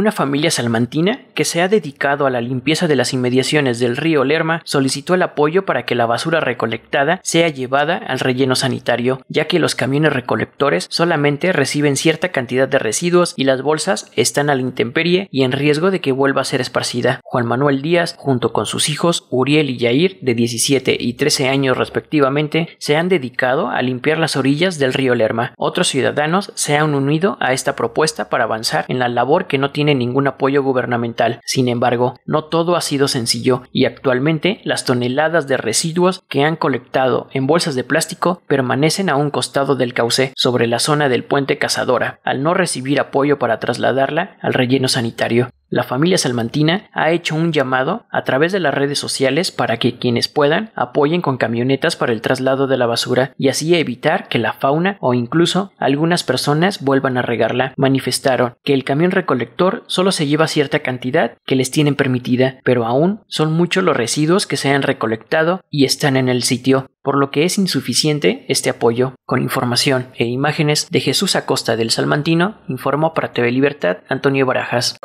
Una familia salmantina que se ha dedicado a la limpieza de las inmediaciones del río Lerma solicitó el apoyo para que la basura recolectada sea llevada al relleno sanitario, ya que los camiones recolectores solamente reciben cierta cantidad de residuos y las bolsas están a la intemperie y en riesgo de que vuelva a ser esparcida. Juan Manuel Díaz, junto con sus hijos Uriel y Yair, de 17 y 13 años respectivamente, se han dedicado a limpiar las orillas del río Lerma. Otros ciudadanos se han unido a esta propuesta para avanzar en la labor que no tiene ningún apoyo gubernamental. Sin embargo, no todo ha sido sencillo y actualmente las toneladas de residuos que han colectado en bolsas de plástico permanecen a un costado del cauce sobre la zona del puente Cazadora, al no recibir apoyo para trasladarla al relleno sanitario. La familia salmantina ha hecho un llamado a través de las redes sociales para que quienes puedan apoyen con camionetas para el traslado de la basura y así evitar que la fauna o incluso algunas personas vuelvan a regarla. Manifestaron que el camión recolector solo se lleva cierta cantidad que les tienen permitida, pero aún son muchos los residuos que se han recolectado y están en el sitio por lo que es insuficiente este apoyo. Con información e imágenes de Jesús Acosta del Salmantino, informó para TV Libertad Antonio Barajas.